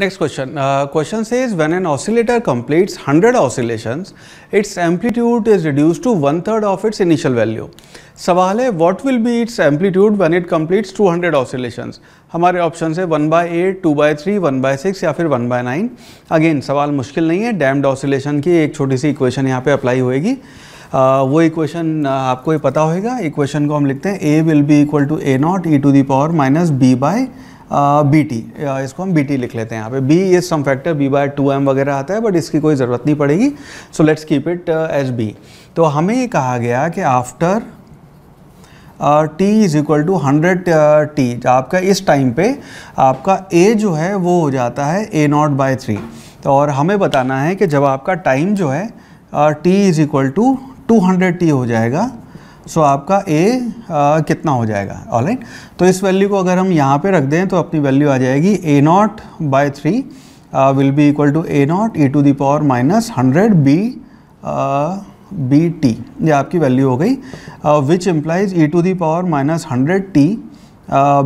next question question से is when an oscillator completes hundred oscillation its amplitude is reduce to one third of its initial value सवाल है what will be its amplitude when it completes two hundred oscillation हमारे option है one by eight two by three one by six या फिर one by nine again सवाल मुश्किल नहीं है डैम्ड ऑसिलेशन की एक छोटी सी इक्वेशन यहाँ पे अप्लाई होएगी uh, वो इक्वेशन uh, आपको ही पता होएगा इक्वेशन को हम लिखते हैं a will be equal to a naught e to the power minus b by b t इसको हम बी टी लिख लेते हैं यहाँ पे b is some factor b by two m वगैरह आता है बट इसकी कोई ज़रूरत नहीं पड़ेगी so let's keep it as b तो हमें ये कहा गया कि after t is equal to hundred t आपका इस टाइम पे आपका ए जो है वो हो जाता है ए नॉट बाय थ्री तो और हमें बताना है कि जब आपका टाइम जो है t is equal to two hundred t हो जाएगा सो आपका ए आ, कितना हो जाएगा ऑल राइट तो इस वैल्यू को अगर हम यहाँ पे रख दें तो अपनी वैल्यू आ जाएगी a naught by three will be equal to a naught e to the power minus hundred b b t ये आपकी वैल्यू हो गई which implies e to the power minus hundred t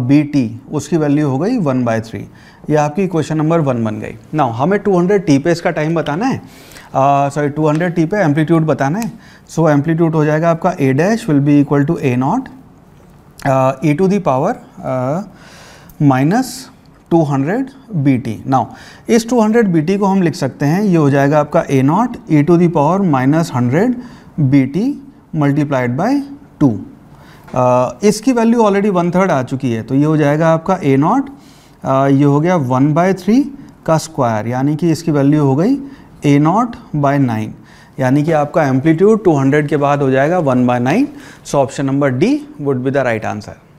b t उसकी वैल्यू हो गई one by three ये आपकी question number one बन गई ना हमें टू हंड्रेड टी पे इसका टाइम बताना है सॉरी टू हंड्रेड टी पे एम्पलीट्यूड बताना है सो so, एम्पलीट्यूड हो जाएगा आपका a dash will be equal to a naught a to the power minus 200 t now इस 200 टी को हम लिख सकते हैं ये हो जाएगा आपका a naught a to the power minus hundred b t multiplied by two इसकी वैल्यू ऑलरेडी वन थर्ड आ चुकी है तो ये हो जाएगा आपका ए नॉट uh, ये हो गया वन बाय थ्री का स्क्वायर यानी कि इसकी वैल्यू हो गई ए नॉट बाय नाइन यानी कि आपका एम्पलीट्यूड 200 के बाद हो जाएगा 1 by nine so option number D would be the right answer